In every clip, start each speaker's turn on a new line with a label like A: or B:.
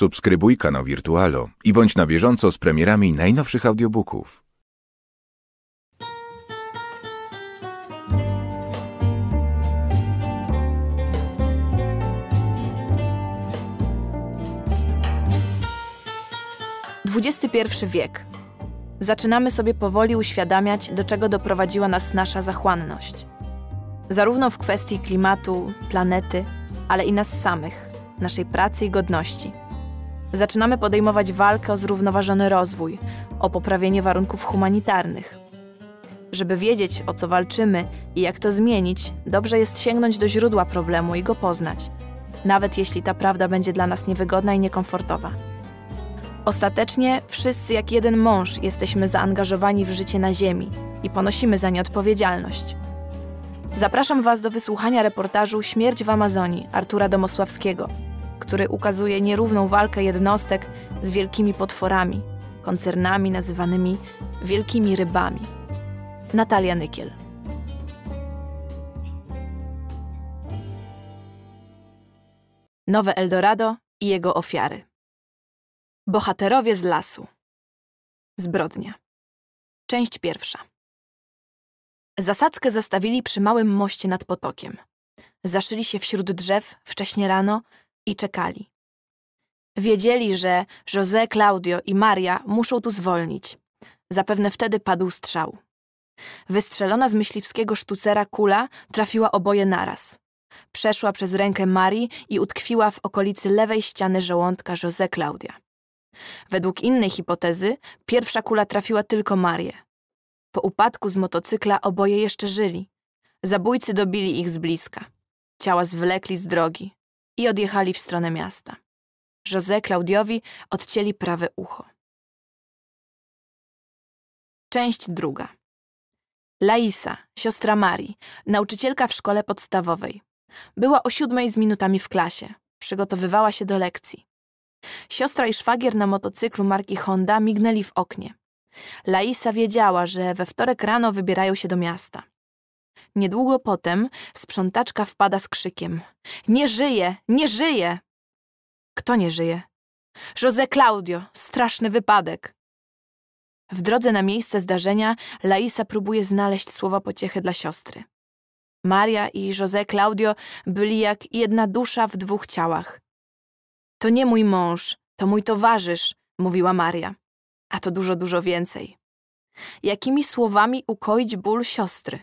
A: Subskrybuj kanał Wirtualo i bądź na bieżąco z premierami najnowszych audiobooków. XXI wiek. Zaczynamy sobie powoli uświadamiać, do czego doprowadziła nas nasza zachłanność. Zarówno w kwestii klimatu, planety, ale i nas samych, naszej pracy i godności – zaczynamy podejmować walkę o zrównoważony rozwój, o poprawienie warunków humanitarnych. Żeby wiedzieć, o co walczymy i jak to zmienić, dobrze jest sięgnąć do źródła problemu i go poznać, nawet jeśli ta prawda będzie dla nas niewygodna i niekomfortowa. Ostatecznie wszyscy jak jeden mąż jesteśmy zaangażowani w życie na Ziemi i ponosimy za nie odpowiedzialność. Zapraszam Was do wysłuchania reportażu Śmierć w Amazonii Artura Domosławskiego, który ukazuje nierówną walkę jednostek z wielkimi potworami, koncernami nazywanymi wielkimi rybami. Natalia Nykiel. Nowe Eldorado i jego ofiary. Bohaterowie z lasu. Zbrodnia. Część pierwsza. Zasadzkę zastawili przy małym moście nad potokiem. Zaszyli się wśród drzew wcześnie rano i czekali. Wiedzieli, że José, Claudio i Maria muszą tu zwolnić. Zapewne wtedy padł strzał. Wystrzelona z myśliwskiego sztucera kula trafiła oboje naraz. Przeszła przez rękę Marii i utkwiła w okolicy lewej ściany żołądka José Claudia. Według innej hipotezy, pierwsza kula trafiła tylko Marię. Po upadku z motocykla oboje jeszcze żyli. Zabójcy dobili ich z bliska. Ciała zwlekli z drogi i odjechali w stronę miasta. José Klaudiowi odcięli prawe ucho. Część druga. Laisa, siostra Marii, nauczycielka w szkole podstawowej. Była o siódmej z minutami w klasie. Przygotowywała się do lekcji. Siostra i szwagier na motocyklu marki Honda mignęli w oknie. Laisa wiedziała, że we wtorek rano wybierają się do miasta. Niedługo potem sprzątaczka wpada z krzykiem: Nie żyje! Nie żyje! Kto nie żyje? José Claudio! Straszny wypadek! W drodze na miejsce zdarzenia Laisa próbuje znaleźć słowa pociechy dla siostry. Maria i José Claudio byli jak jedna dusza w dwóch ciałach. To nie mój mąż, to mój towarzysz, mówiła Maria. A to dużo, dużo więcej. Jakimi słowami ukoić ból siostry?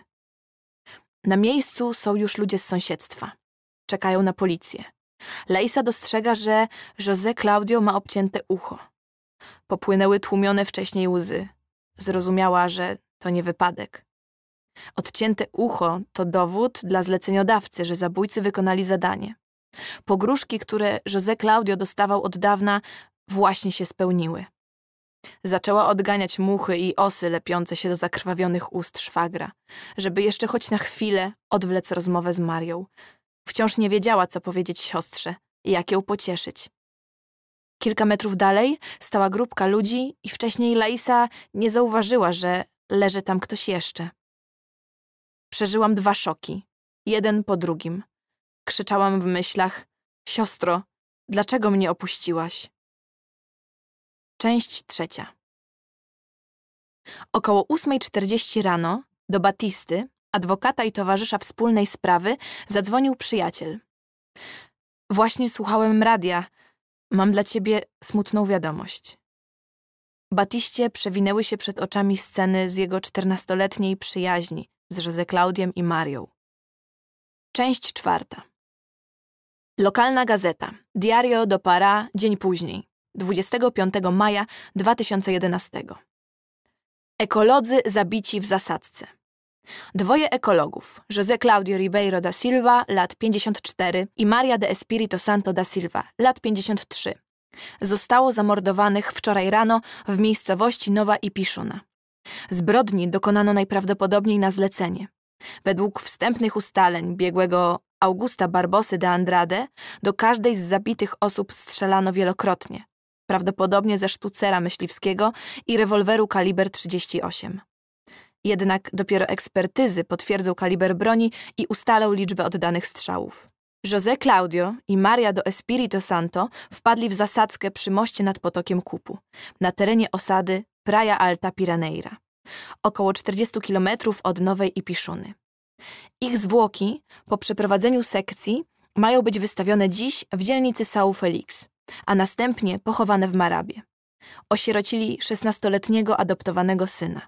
A: Na miejscu są już ludzie z sąsiedztwa. Czekają na policję. Leisa dostrzega, że José Claudio ma obcięte ucho. Popłynęły tłumione wcześniej łzy. Zrozumiała, że to nie wypadek. Odcięte ucho to dowód dla zleceniodawcy, że zabójcy wykonali zadanie. Pogróżki, które José Claudio dostawał od dawna, właśnie się spełniły. Zaczęła odganiać muchy i osy lepiące się do zakrwawionych ust szwagra, żeby jeszcze choć na chwilę odwlec rozmowę z Marią. Wciąż nie wiedziała, co powiedzieć siostrze i jak ją pocieszyć. Kilka metrów dalej stała grupka ludzi i wcześniej Laisa nie zauważyła, że leży tam ktoś jeszcze. Przeżyłam dwa szoki, jeden po drugim. Krzyczałam w myślach: Siostro, dlaczego mnie opuściłaś? Część trzecia. Około 8.40 rano do Batisty, adwokata i towarzysza wspólnej sprawy, zadzwonił przyjaciel. Właśnie słuchałem radia. Mam dla ciebie smutną wiadomość. Batiście przewinęły się przed oczami sceny z jego czternastoletniej przyjaźni z Jose Claudiem i Marią. Część czwarta. Lokalna gazeta. Diario do Para, dzień później. 25 maja 2011. Ekolodzy zabici w zasadzce. Dwoje ekologów, José Claudio Ribeiro da Silva, lat 54 i Maria de Espirito Santo da Silva, lat 53, zostało zamordowanych wczoraj rano w miejscowości Nowa Ipiszuna. Zbrodni dokonano najprawdopodobniej na zlecenie. Według wstępnych ustaleń biegłego Augusta Barbosy de Andrade do każdej z zabitych osób strzelano wielokrotnie prawdopodobnie ze sztucera myśliwskiego i rewolweru kaliber 38. Jednak dopiero ekspertyzy potwierdzą kaliber broni i ustalą liczbę oddanych strzałów. José Claudio i Maria do Espirito Santo wpadli w zasadzkę przy moście nad potokiem Kupu, na terenie osady Praia Alta Piraneira, około 40 km od Nowej Ipiszuny. Ich zwłoki, po przeprowadzeniu sekcji, mają być wystawione dziś w dzielnicy São Felix, a następnie pochowane w Marabie. Osierocili 16-letniego adoptowanego syna.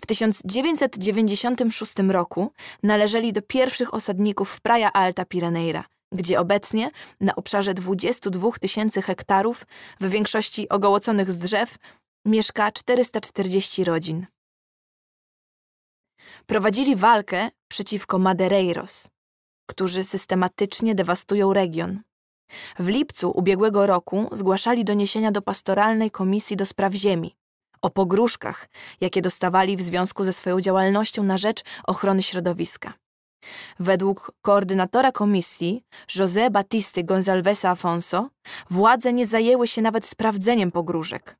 A: W 1996 roku należeli do pierwszych osadników w Praia Alta Pireneira, gdzie obecnie na obszarze 22 tysięcy hektarów, w większości ogołoconych z drzew, mieszka 440 rodzin. Prowadzili walkę przeciwko Madereiros, którzy systematycznie dewastują region. W lipcu ubiegłego roku zgłaszali doniesienia do pastoralnej komisji do spraw ziemi o pogróżkach, jakie dostawali w związku ze swoją działalnością na rzecz ochrony środowiska. Według koordynatora komisji, José Batisty Gonzalvesa Afonso, władze nie zajęły się nawet sprawdzeniem pogróżek.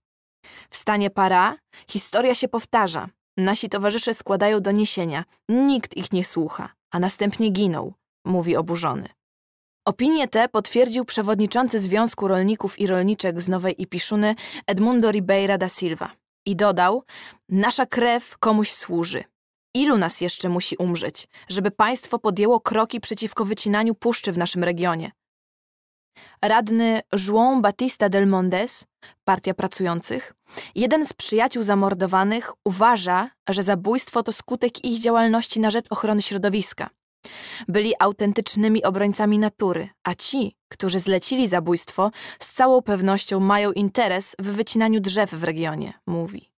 A: W stanie para historia się powtarza. Nasi towarzysze składają doniesienia, nikt ich nie słucha, a następnie giną, mówi oburzony. Opinie te potwierdził przewodniczący Związku Rolników i Rolniczek z Nowej Ipiszuny Edmundo Ribeira da Silva i dodał: Nasza krew komuś służy. Ilu nas jeszcze musi umrzeć, żeby państwo podjęło kroki przeciwko wycinaniu puszczy w naszym regionie? Radny João Batista del Mondes, Partia Pracujących, jeden z przyjaciół zamordowanych, uważa, że zabójstwo to skutek ich działalności na rzecz ochrony środowiska. Byli autentycznymi obrońcami natury, a ci, którzy zlecili zabójstwo, z całą pewnością mają interes w wycinaniu drzew w regionie, mówi.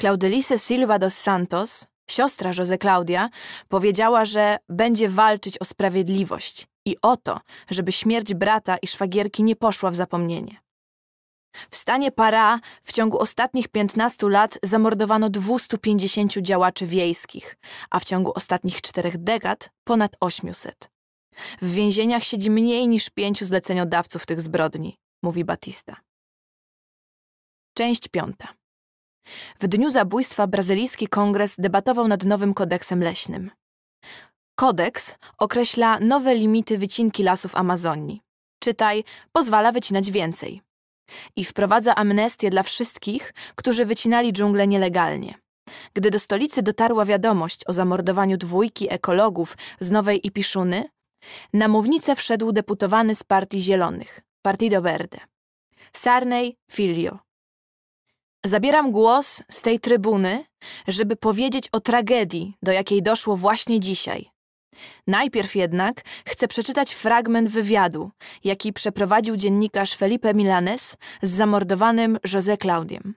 A: Claudelice Silva dos Santos, siostra Jose Claudia, powiedziała, że będzie walczyć o sprawiedliwość i o to, żeby śmierć brata i szwagierki nie poszła w zapomnienie. W stanie Para w ciągu ostatnich 15 lat zamordowano 250 działaczy wiejskich, a w ciągu ostatnich czterech dekad ponad 800. W więzieniach siedzi mniej niż pięciu zleceniodawców tych zbrodni, mówi Batista. Część piąta. W dniu zabójstwa brazylijski kongres debatował nad nowym kodeksem leśnym. Kodeks określa nowe limity wycinki lasów Amazonii. Czytaj, pozwala wycinać więcej i wprowadza amnestię dla wszystkich, którzy wycinali dżunglę nielegalnie. Gdy do stolicy dotarła wiadomość o zamordowaniu dwójki ekologów z Nowej Ipiszuny, na mównicę wszedł deputowany z Partii Zielonych, Partido Verde, Sarnej Filio. Zabieram głos z tej trybuny, żeby powiedzieć o tragedii, do jakiej doszło właśnie dzisiaj, Najpierw jednak chcę przeczytać fragment wywiadu, jaki przeprowadził dziennikarz Felipe Milanes z zamordowanym José Claudiem.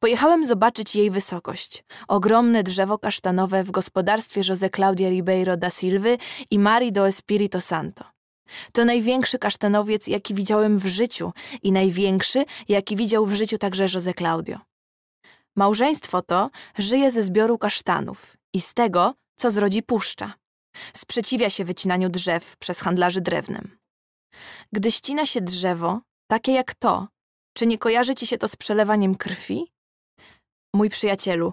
A: Pojechałem zobaczyć jej wysokość. Ogromne drzewo kasztanowe w gospodarstwie José Claudia Ribeiro da Silvy i Marii do Espirito Santo. To największy kasztanowiec, jaki widziałem w życiu i największy, jaki widział w życiu także José Claudio. Małżeństwo to żyje ze zbioru kasztanów i z tego co zrodzi puszcza. Sprzeciwia się wycinaniu drzew przez handlarzy drewnem. Gdy ścina się drzewo, takie jak to, czy nie kojarzy ci się to z przelewaniem krwi? Mój przyjacielu,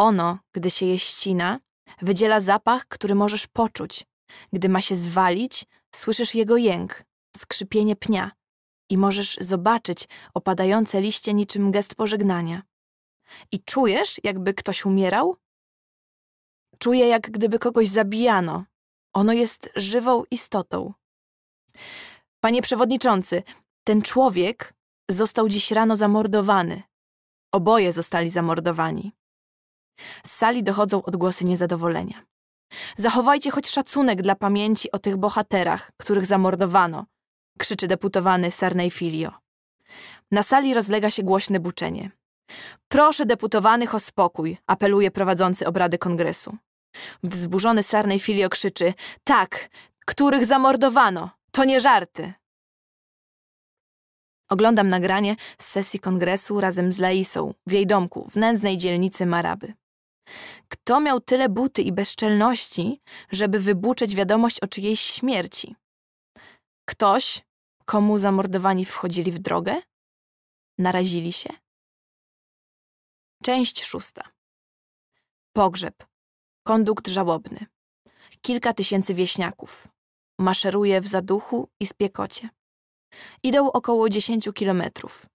A: ono, gdy się je ścina, wydziela zapach, który możesz poczuć. Gdy ma się zwalić, słyszysz jego jęk, skrzypienie pnia i możesz zobaczyć opadające liście niczym gest pożegnania. I czujesz, jakby ktoś umierał, Czuję, jak gdyby kogoś zabijano. Ono jest żywą istotą. Panie przewodniczący, ten człowiek został dziś rano zamordowany. Oboje zostali zamordowani. Z sali dochodzą odgłosy niezadowolenia. Zachowajcie choć szacunek dla pamięci o tych bohaterach, których zamordowano, krzyczy deputowany Sarnej Filio. Na sali rozlega się głośne buczenie. Proszę deputowanych o spokój, apeluje prowadzący obrady kongresu. Wzburzony sarnej Filio krzyczy: Tak, których zamordowano! To nie żarty! Oglądam nagranie z sesji kongresu razem z Laisą w jej domku w nędznej dzielnicy Maraby. Kto miał tyle buty i bezczelności, żeby wybuczeć wiadomość o czyjejś śmierci? Ktoś, komu zamordowani wchodzili w drogę? Narazili się? Część szósta. Pogrzeb Kondukt żałobny. Kilka tysięcy wieśniaków. Maszeruje w zaduchu i spiekocie. Idą około dziesięciu kilometrów.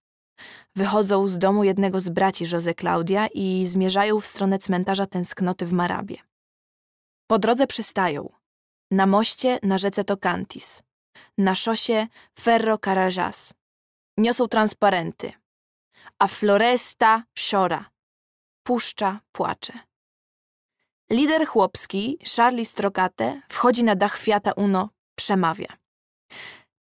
A: Wychodzą z domu jednego z braci Jose Klaudia i zmierzają w stronę cmentarza tęsknoty w Marabie. Po drodze przystają. Na moście na rzece Tocantis. Na szosie Ferro Carajas. Niosą transparenty. A Floresta siora. Puszcza płacze. Lider chłopski, Charlie Strokate, wchodzi na dach Fiata Uno, przemawia.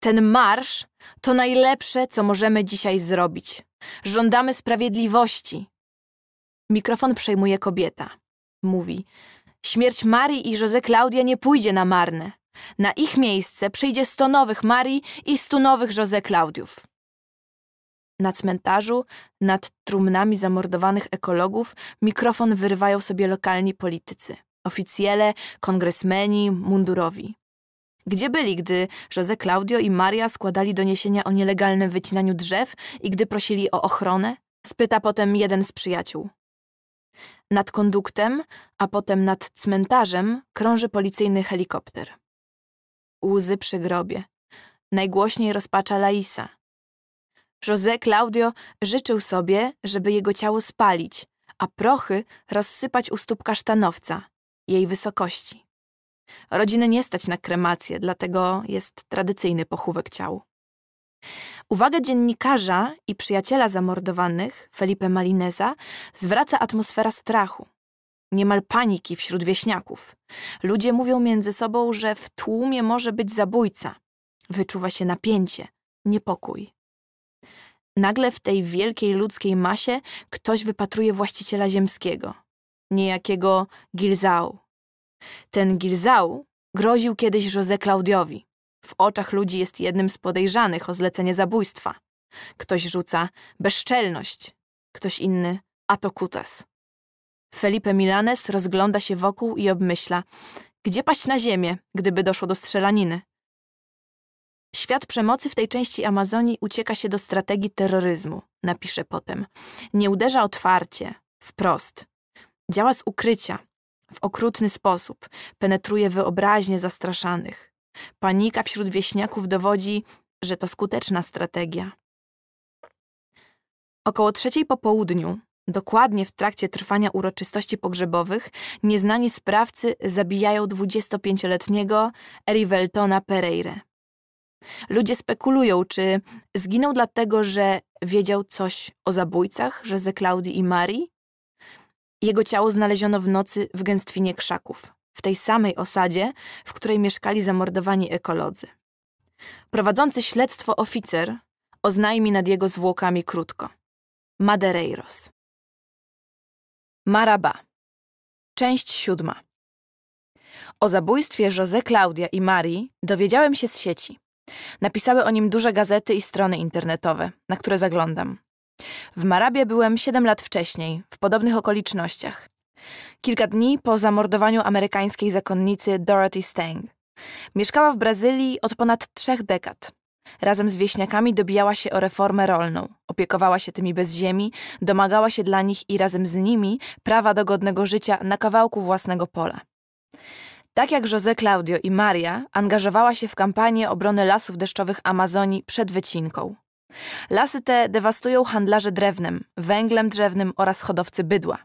A: Ten marsz to najlepsze, co możemy dzisiaj zrobić. Żądamy sprawiedliwości. Mikrofon przejmuje kobieta. Mówi: Śmierć Marii i José Klaudia nie pójdzie na marne. Na ich miejsce przyjdzie sto nowych Marii i stu nowych José Klaudiów. Na cmentarzu, nad trumnami zamordowanych ekologów, mikrofon wyrywają sobie lokalni politycy oficjele, kongresmeni, mundurowi. Gdzie byli, gdy José Claudio i Maria składali doniesienia o nielegalnym wycinaniu drzew i gdy prosili o ochronę? Spyta potem jeden z przyjaciół. Nad konduktem, a potem nad cmentarzem krąży policyjny helikopter. Łzy przy grobie. Najgłośniej rozpacza Laisa. José Claudio życzył sobie, żeby jego ciało spalić, a prochy rozsypać u stóp kasztanowca, jej wysokości. Rodziny nie stać na kremację, dlatego jest tradycyjny pochówek ciał. Uwaga dziennikarza i przyjaciela zamordowanych, Felipe Malineza, zwraca atmosfera strachu, niemal paniki wśród wieśniaków. Ludzie mówią między sobą, że w tłumie może być zabójca. Wyczuwa się napięcie, niepokój. Nagle w tej wielkiej ludzkiej masie ktoś wypatruje właściciela ziemskiego, niejakiego Gilzał. Ten Gilzał groził kiedyś Jose Claudiowi. W oczach ludzi jest jednym z podejrzanych o zlecenie zabójstwa. Ktoś rzuca bezczelność, ktoś inny a to Kutas. Felipe Milanes rozgląda się wokół i obmyśla, gdzie paść na ziemię, gdyby doszło do strzelaniny. Świat przemocy w tej części Amazonii ucieka się do strategii terroryzmu, napisze potem. Nie uderza otwarcie, wprost. Działa z ukrycia, w okrutny sposób, penetruje wyobraźnię zastraszanych. Panika wśród wieśniaków dowodzi, że to skuteczna strategia. Około trzeciej po południu, dokładnie w trakcie trwania uroczystości pogrzebowych, nieznani sprawcy zabijają 25-letniego Eriveltona Pereire. Ludzie spekulują, czy zginął dlatego, że wiedział coś o zabójcach, że ze Klaudii i Marii? Jego ciało znaleziono w nocy w gęstwinie krzaków, w tej samej osadzie, w której mieszkali zamordowani ekolodzy. Prowadzący śledztwo oficer oznajmi nad jego zwłokami krótko. Madereiros. Maraba. Część siódma. O zabójstwie José Klaudia i Marii dowiedziałem się z sieci. Napisały o nim duże gazety i strony internetowe, na które zaglądam. W Marabie byłem 7 lat wcześniej, w podobnych okolicznościach. Kilka dni po zamordowaniu amerykańskiej zakonnicy Dorothy Stang. Mieszkała w Brazylii od ponad trzech dekad. Razem z wieśniakami dobijała się o reformę rolną, opiekowała się tymi bez ziemi, domagała się dla nich i razem z nimi prawa do godnego życia na kawałku własnego pola. Tak jak José Claudio i Maria angażowała się w kampanię obrony lasów deszczowych Amazonii przed wycinką. Lasy te dewastują handlarze drewnem, węglem drzewnym oraz hodowcy bydła.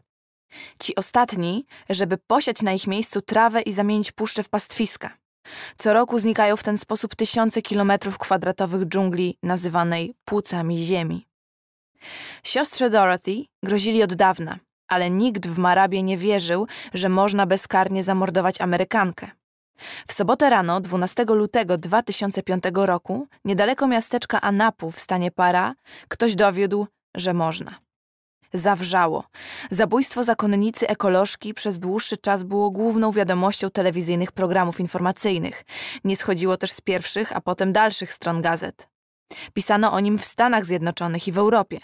A: Ci ostatni, żeby posiać na ich miejscu trawę i zamienić puszczę w pastwiska. Co roku znikają w ten sposób tysiące kilometrów kwadratowych dżungli nazywanej płucami ziemi. Siostrze Dorothy grozili od dawna, ale nikt w Marabie nie wierzył, że można bezkarnie zamordować Amerykankę. W sobotę rano 12 lutego 2005 roku, niedaleko miasteczka Anapu w stanie Para, ktoś dowiódł, że można. Zawrzało. Zabójstwo zakonnicy ekolożki przez dłuższy czas było główną wiadomością telewizyjnych programów informacyjnych. Nie schodziło też z pierwszych, a potem dalszych stron gazet. Pisano o nim w Stanach Zjednoczonych i w Europie.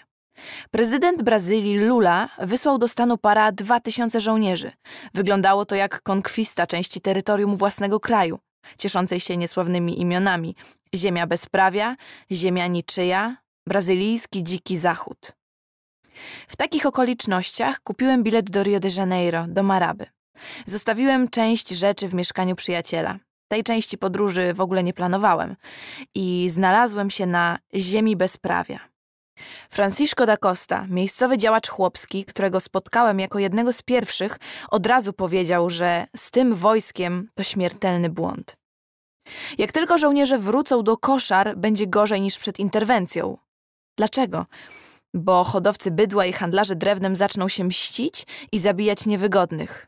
A: Prezydent Brazylii Lula wysłał do stanu para 2000 żołnierzy. Wyglądało to jak konkwista części terytorium własnego kraju, cieszącej się niesławnymi imionami: Ziemia Bezprawia, Ziemia Niczyja, Brazylijski Dziki Zachód. W takich okolicznościach kupiłem bilet do Rio de Janeiro, do Maraby. Zostawiłem część rzeczy w mieszkaniu przyjaciela. Tej części podróży w ogóle nie planowałem i znalazłem się na Ziemi Bezprawia. Francisco da Costa, miejscowy działacz chłopski, którego spotkałem jako jednego z pierwszych, od razu powiedział, że z tym wojskiem to śmiertelny błąd. Jak tylko żołnierze wrócą do koszar, będzie gorzej niż przed interwencją. Dlaczego? Bo hodowcy bydła i handlarze drewnem zaczną się mścić i zabijać niewygodnych.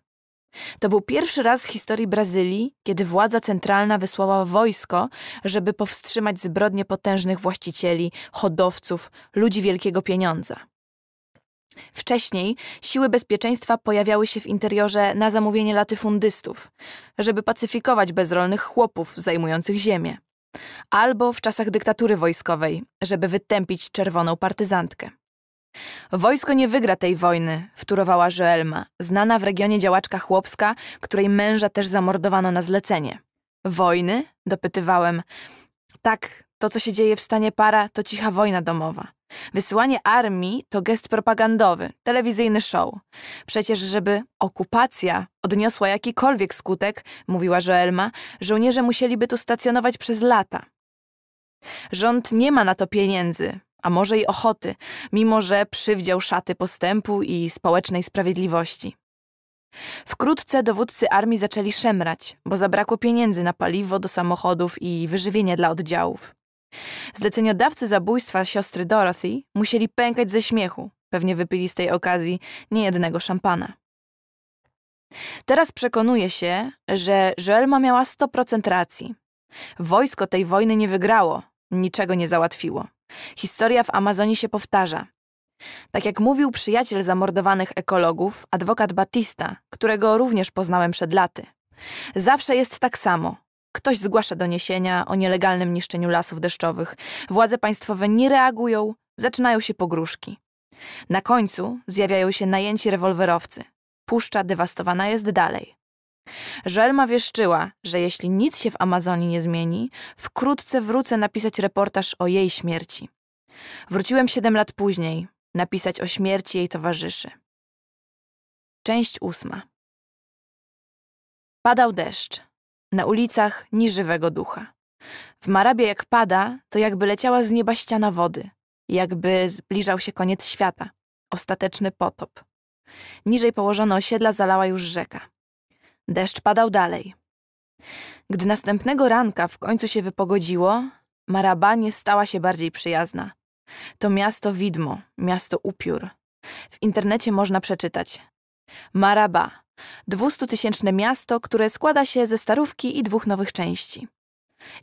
A: To był pierwszy raz w historii Brazylii, kiedy władza centralna wysłała wojsko, żeby powstrzymać zbrodnie potężnych właścicieli, hodowców, ludzi wielkiego pieniądza. Wcześniej siły bezpieczeństwa pojawiały się w interiorze na zamówienie latyfundystów, żeby pacyfikować bezrolnych chłopów zajmujących ziemię, albo w czasach dyktatury wojskowej, żeby wytępić czerwoną partyzantkę. Wojsko nie wygra tej wojny, wtórowała Joelma, znana w regionie działaczka chłopska, której męża też zamordowano na zlecenie. Wojny? dopytywałem. Tak, to co się dzieje w stanie para, to cicha wojna domowa. Wysyłanie armii to gest propagandowy, telewizyjny show. Przecież, żeby okupacja odniosła jakikolwiek skutek, mówiła Joelma, żołnierze musieliby tu stacjonować przez lata. Rząd nie ma na to pieniędzy, a może i ochoty, mimo że przywdział szaty postępu i społecznej sprawiedliwości. Wkrótce dowódcy armii zaczęli szemrać, bo zabrakło pieniędzy na paliwo do samochodów i wyżywienie dla oddziałów. Zleceniodawcy zabójstwa siostry Dorothy musieli pękać ze śmiechu, pewnie wypili z tej okazji niejednego szampana. Teraz przekonuje się, że Żelma miała 100% racji. Wojsko tej wojny nie wygrało, niczego nie załatwiło. Historia w Amazonii się powtarza. Tak jak mówił przyjaciel zamordowanych ekologów, adwokat Batista, którego również poznałem przed laty. Zawsze jest tak samo. Ktoś zgłasza doniesienia o nielegalnym niszczeniu lasów deszczowych, władze państwowe nie reagują, zaczynają się pogróżki. Na końcu zjawiają się najęci rewolwerowcy. Puszcza dewastowana jest dalej. Żelma wieszczyła, że jeśli nic się w Amazonii nie zmieni, wkrótce wrócę napisać reportaż o jej śmierci. Wróciłem siedem lat później, napisać o śmierci jej towarzyszy. Część ósma. Padał deszcz. Na ulicach ni żywego ducha. W Marabie jak pada, to jakby leciała z nieba ściana wody. Jakby zbliżał się koniec świata. Ostateczny potop. Niżej położone osiedla zalała już rzeka. Deszcz padał dalej. Gdy następnego ranka w końcu się wypogodziło, Marabanie stała się bardziej przyjazna. To miasto widmo, miasto upiór. W internecie można przeczytać. Maraba, dwustutysięczne miasto, które składa się ze starówki i dwóch nowych części.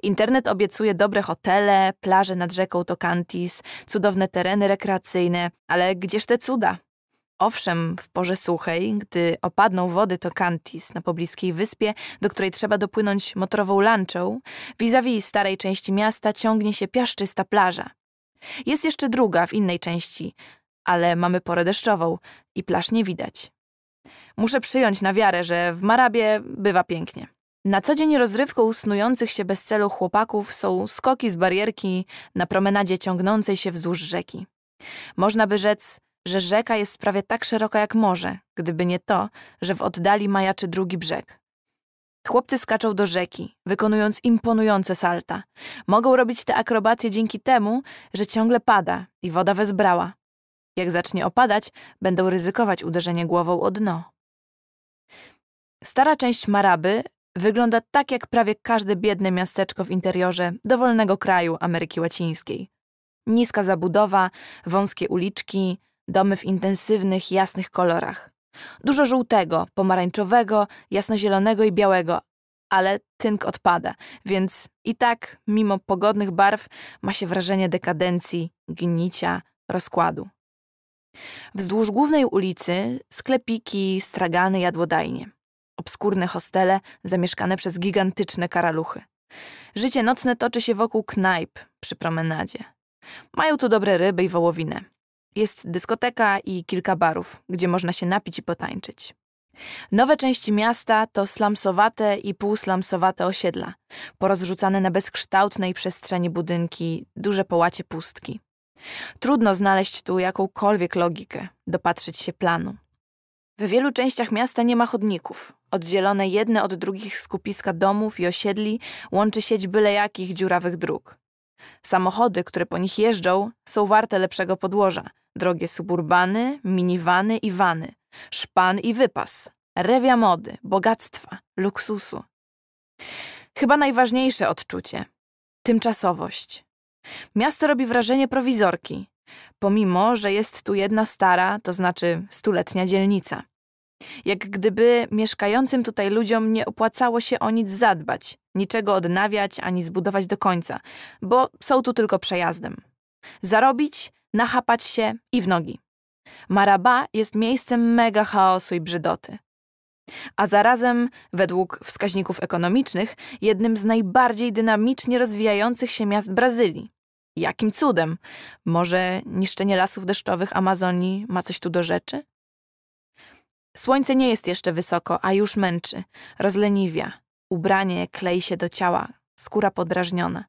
A: Internet obiecuje dobre hotele, plaże nad rzeką Tocantis, cudowne tereny rekreacyjne, ale gdzież te cuda? Owszem, w porze suchej, gdy opadną wody Kantis na pobliskiej wyspie, do której trzeba dopłynąć motorową lanczą, vis-a-vis -vis starej części miasta ciągnie się piaszczysta plaża. Jest jeszcze druga w innej części, ale mamy porę deszczową i plaż nie widać. Muszę przyjąć na wiarę, że w Marabie bywa pięknie. Na co dzień rozrywką snujących się bez celu chłopaków są skoki z barierki na promenadzie ciągnącej się wzdłuż rzeki. Można by rzec, że rzeka jest prawie tak szeroka jak morze, gdyby nie to, że w oddali majaczy drugi brzeg. Chłopcy skaczą do rzeki, wykonując imponujące salta. Mogą robić te akrobacje dzięki temu, że ciągle pada i woda wezbrała. Jak zacznie opadać, będą ryzykować uderzenie głową o dno. Stara część Maraby wygląda tak jak prawie każde biedne miasteczko w interiorze dowolnego kraju Ameryki Łacińskiej. Niska zabudowa, wąskie uliczki, Domy w intensywnych, jasnych kolorach. Dużo żółtego, pomarańczowego, jasnozielonego i białego, ale tynk odpada, więc i tak, mimo pogodnych barw, ma się wrażenie dekadencji, gnicia, rozkładu. Wzdłuż głównej ulicy sklepiki, stragany, jadłodajnie. Obskurne hostele zamieszkane przez gigantyczne karaluchy. Życie nocne toczy się wokół knajp przy promenadzie. Mają tu dobre ryby i wołowinę. Jest dyskoteka i kilka barów, gdzie można się napić i potańczyć. Nowe części miasta to slamsowate i półslamsowate osiedla, porozrzucane na bezkształtnej przestrzeni budynki, duże połacie pustki. Trudno znaleźć tu jakąkolwiek logikę, dopatrzyć się planu. W wielu częściach miasta nie ma chodników. Oddzielone jedne od drugich skupiska domów i osiedli łączy sieć byle jakich dziurawych dróg. Samochody, które po nich jeżdżą, są warte lepszego podłoża. Drogie suburbany, minivany i wany. Szpan i wypas. Rewia mody, bogactwa, luksusu. Chyba najważniejsze odczucie tymczasowość. Miasto robi wrażenie prowizorki, pomimo że jest tu jedna stara, to znaczy stuletnia dzielnica. Jak gdyby mieszkającym tutaj ludziom nie opłacało się o nic zadbać, niczego odnawiać ani zbudować do końca, bo są tu tylko przejazdem. Zarobić, nachapać się i w nogi. Maraba jest miejscem mega chaosu i brzydoty. A zarazem, według wskaźników ekonomicznych, jednym z najbardziej dynamicznie rozwijających się miast Brazylii. Jakim cudem? Może niszczenie lasów deszczowych Amazonii ma coś tu do rzeczy? Słońce nie jest jeszcze wysoko, a już męczy, rozleniwia. Ubranie klei się do ciała, skóra podrażniona.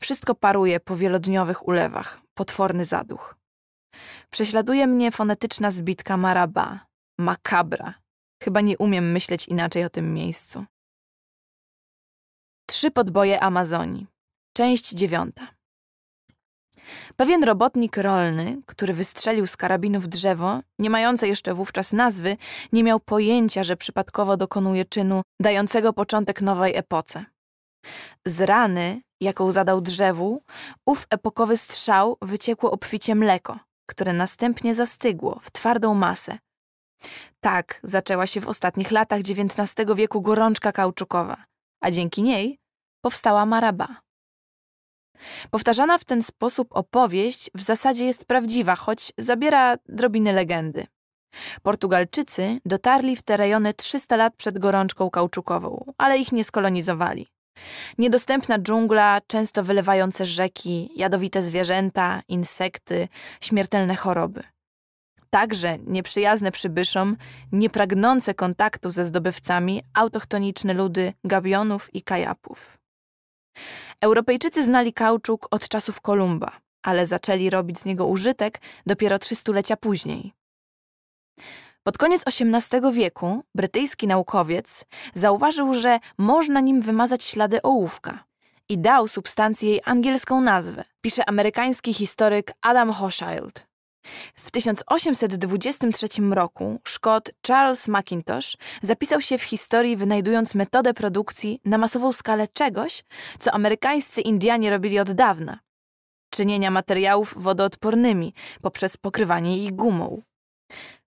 A: Wszystko paruje po wielodniowych ulewach, potworny zaduch. Prześladuje mnie fonetyczna zbitka maraba, makabra. Chyba nie umiem myśleć inaczej o tym miejscu. Trzy podboje Amazonii. Część dziewiąta. Pewien robotnik rolny, który wystrzelił z karabinu w drzewo, nie mające jeszcze wówczas nazwy, nie miał pojęcia, że przypadkowo dokonuje czynu dającego początek nowej epoce. Z rany, jaką zadał drzewu, ów epokowy strzał wyciekło obficie mleko, które następnie zastygło w twardą masę. Tak zaczęła się w ostatnich latach XIX wieku gorączka kauczukowa, a dzięki niej powstała maraba. Powtarzana w ten sposób opowieść w zasadzie jest prawdziwa, choć zabiera drobiny legendy. Portugalczycy dotarli w te rejony 300 lat przed gorączką kauczukową, ale ich nie skolonizowali. Niedostępna dżungla, często wylewające rzeki, jadowite zwierzęta, insekty, śmiertelne choroby. Także nieprzyjazne przybyszom, niepragnące kontaktu ze zdobywcami autochtoniczne ludy Gabionów i Kajapów. Europejczycy znali kauczuk od czasów Kolumba, ale zaczęli robić z niego użytek dopiero trzy stulecia później. Pod koniec XVIII wieku brytyjski naukowiec zauważył, że można nim wymazać ślady ołówka i dał substancji jej angielską nazwę, pisze amerykański historyk Adam Hochschild. W 1823 roku Szkot Charles McIntosh zapisał się w historii, wynajdując metodę produkcji na masową skalę czegoś, co amerykańscy Indianie robili od dawna czynienia materiałów wodoodpornymi poprzez pokrywanie ich gumą.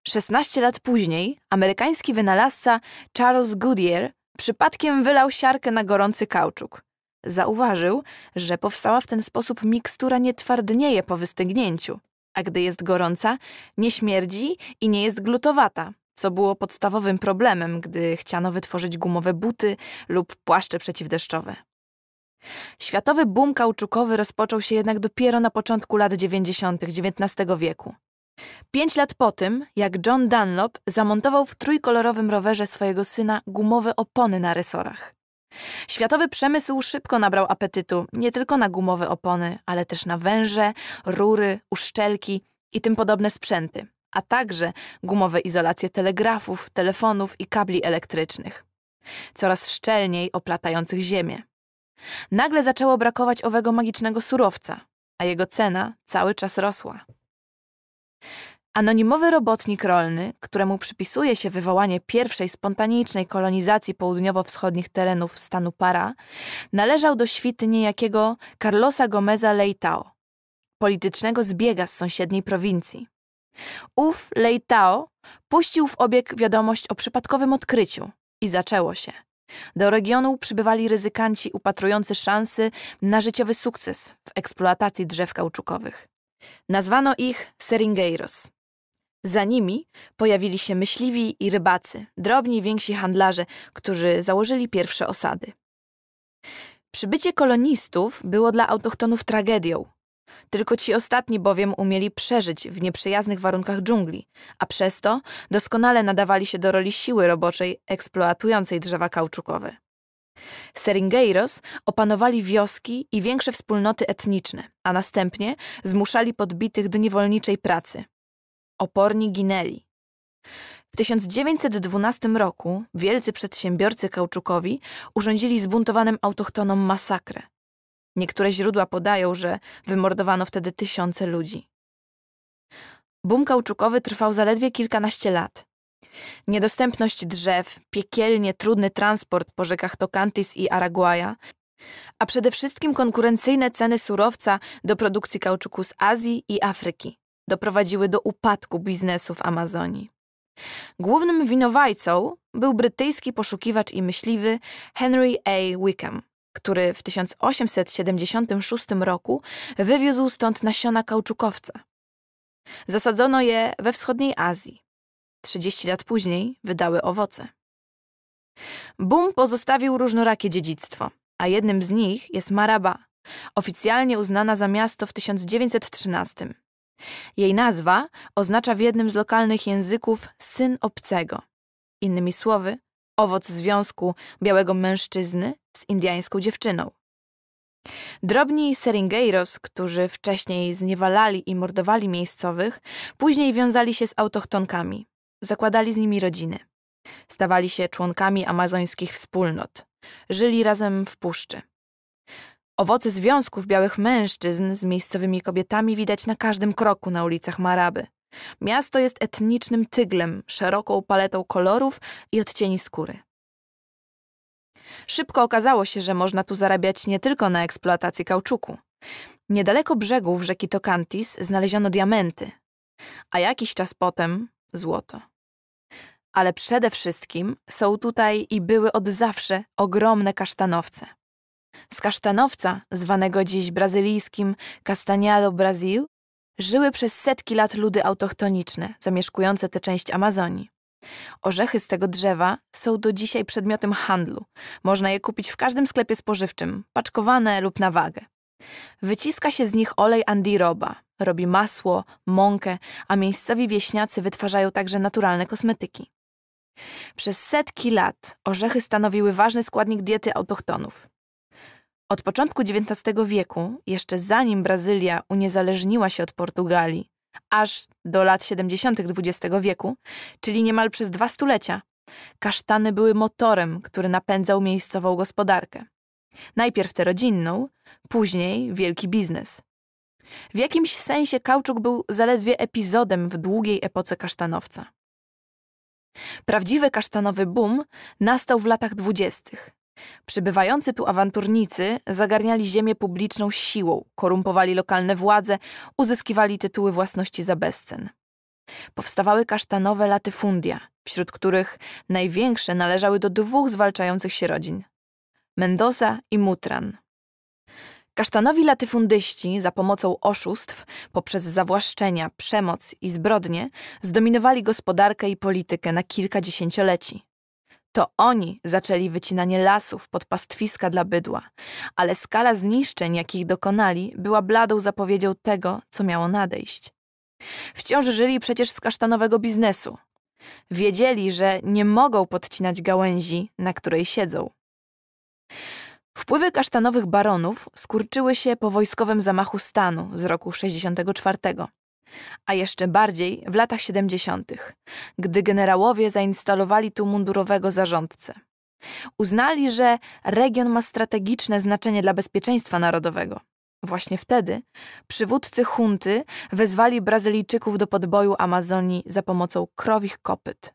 A: 16 lat później amerykański wynalazca Charles Goodyear przypadkiem wylał siarkę na gorący kauczuk. Zauważył, że powstała w ten sposób mikstura nie twardnieje po wystygnięciu a gdy jest gorąca, nie śmierdzi i nie jest glutowata, co było podstawowym problemem, gdy chciano wytworzyć gumowe buty lub płaszcze przeciwdeszczowe. Światowy boom kauczukowy rozpoczął się jednak dopiero na początku lat 90. XIX wieku. Pięć lat po tym, jak John Dunlop zamontował w trójkolorowym rowerze swojego syna gumowe opony na resorach. Światowy przemysł szybko nabrał apetytu nie tylko na gumowe opony, ale też na węże, rury, uszczelki i tym podobne sprzęty, a także gumowe izolacje telegrafów, telefonów i kabli elektrycznych, coraz szczelniej oplatających ziemię. Nagle zaczęło brakować owego magicznego surowca, a jego cena cały czas rosła. Anonimowy robotnik rolny, któremu przypisuje się wywołanie pierwszej spontanicznej kolonizacji południowo-wschodnich terenów stanu Para, należał do świty niejakiego Carlosa Gomeza Leitao, politycznego zbiega z sąsiedniej prowincji. Ów Leitao puścił w obieg wiadomość o przypadkowym odkryciu i zaczęło się. Do regionu przybywali ryzykanci upatrujący szansy na życiowy sukces w eksploatacji drzew kauczukowych. Nazwano ich Seringueiros, za nimi pojawili się myśliwi i rybacy, drobni i więksi handlarze, którzy założyli pierwsze osady. Przybycie kolonistów było dla autochtonów tragedią. Tylko ci ostatni bowiem umieli przeżyć w nieprzyjaznych warunkach dżungli, a przez to doskonale nadawali się do roli siły roboczej eksploatującej drzewa kauczukowe. Seringeiros opanowali wioski i większe wspólnoty etniczne, a następnie zmuszali podbitych do niewolniczej pracy. Oporni ginęli. W 1912 roku wielcy przedsiębiorcy kauczukowi urządzili zbuntowanym autochtonom masakrę. Niektóre źródła podają, że wymordowano wtedy tysiące ludzi. Bum kauczukowy trwał zaledwie kilkanaście lat. Niedostępność drzew, piekielnie trudny transport po rzekach Tocantis i Araguaja, a przede wszystkim konkurencyjne ceny surowca do produkcji kauczuku z Azji i Afryki doprowadziły do upadku biznesu w Amazonii. Głównym winowajcą był brytyjski poszukiwacz i myśliwy Henry A. Wickham, który w 1876 roku wywiózł stąd nasiona kauczukowca. Zasadzono je we wschodniej Azji. 30 lat później wydały owoce. Boom pozostawił różnorakie dziedzictwo, a jednym z nich jest Maraba, oficjalnie uznana za miasto w 1913. Jej nazwa oznacza w jednym z lokalnych języków syn obcego. Innymi słowy, owoc związku białego mężczyzny z indyjską dziewczyną. Drobni Seringeiros, którzy wcześniej zniewalali i mordowali miejscowych, później wiązali się z autochtonkami, zakładali z nimi rodziny. Stawali się członkami amazońskich wspólnot, żyli razem w puszczy. Owoce związków białych mężczyzn z miejscowymi kobietami widać na każdym kroku na ulicach Maraby. Miasto jest etnicznym tyglem, szeroką paletą kolorów i odcieni skóry. Szybko okazało się, że można tu zarabiać nie tylko na eksploatacji kauczuku. Niedaleko brzegów rzeki Tocantis znaleziono diamenty, a jakiś czas potem złoto. Ale przede wszystkim są tutaj i były od zawsze ogromne kasztanowce z kasztanowca, zwanego dziś brazylijskim do Brasil, żyły przez setki lat ludy autochtoniczne, zamieszkujące tę część Amazonii. Orzechy z tego drzewa są do dzisiaj przedmiotem handlu. Można je kupić w każdym sklepie spożywczym, paczkowane lub na wagę. Wyciska się z nich olej andiroba, robi masło, mąkę, a miejscowi wieśniacy wytwarzają także naturalne kosmetyki. Przez setki lat orzechy stanowiły ważny składnik diety autochtonów. Od początku XIX wieku, jeszcze zanim Brazylia uniezależniła się od Portugalii, aż do lat 70. XX wieku, czyli niemal przez dwa stulecia, kasztany były motorem, który napędzał miejscową gospodarkę. Najpierw tę rodzinną, później wielki biznes. W jakimś sensie kauczuk był zaledwie epizodem w długiej epoce kasztanowca. Prawdziwy kasztanowy boom nastał w latach dwudziestych, Przybywający tu awanturnicy zagarniali ziemię publiczną siłą, korumpowali lokalne władze, uzyskiwali tytuły własności za bezcen. Powstawały kasztanowe latyfundia, wśród których największe należały do dwóch zwalczających się rodzin Mendoza i Mutran. Kasztanowi latyfundyści za pomocą oszustw, poprzez zawłaszczenia, przemoc i zbrodnie zdominowali gospodarkę i politykę na kilka dziesięcioleci. To oni zaczęli wycinanie lasów pod pastwiska dla bydła, ale skala zniszczeń, jakich dokonali, była bladą zapowiedzią tego, co miało nadejść. Wciąż żyli przecież z kasztanowego biznesu. Wiedzieli, że nie mogą podcinać gałęzi, na której siedzą. Wpływy kasztanowych baronów skurczyły się po wojskowym zamachu stanu z roku 64. A jeszcze bardziej w latach 70., gdy generałowie zainstalowali tu mundurowego zarządcę. Uznali, że region ma strategiczne znaczenie dla bezpieczeństwa narodowego. Właśnie wtedy przywódcy hunty wezwali Brazylijczyków do podboju Amazonii za pomocą krowich kopyt.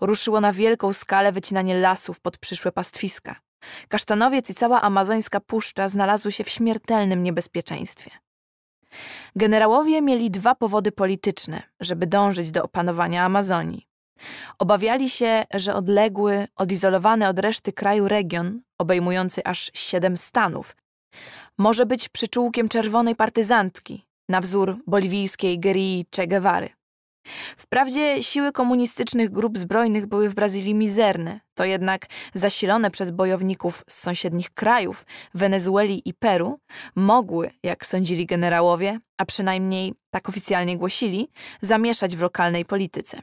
A: Ruszyło na wielką skalę wycinanie lasów pod przyszłe pastwiska. Kasztanowiec i cała amazońska puszcza znalazły się w śmiertelnym niebezpieczeństwie. Generałowie mieli dwa powody polityczne, żeby dążyć do opanowania Amazonii. Obawiali się, że odległy, odizolowany od reszty kraju region, obejmujący aż siedem stanów, może być przyczółkiem czerwonej partyzantki, na wzór boliwijskiej Gerii Che Guevary. Wprawdzie siły komunistycznych grup zbrojnych były w Brazylii mizerne, to jednak zasilone przez bojowników z sąsiednich krajów, Wenezueli i Peru, mogły, jak sądzili generałowie, a przynajmniej tak oficjalnie głosili, zamieszać w lokalnej polityce.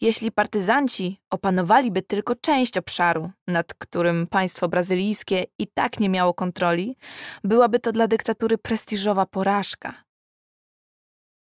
A: Jeśli partyzanci opanowaliby tylko część obszaru, nad którym państwo brazylijskie i tak nie miało kontroli, byłaby to dla dyktatury prestiżowa porażka,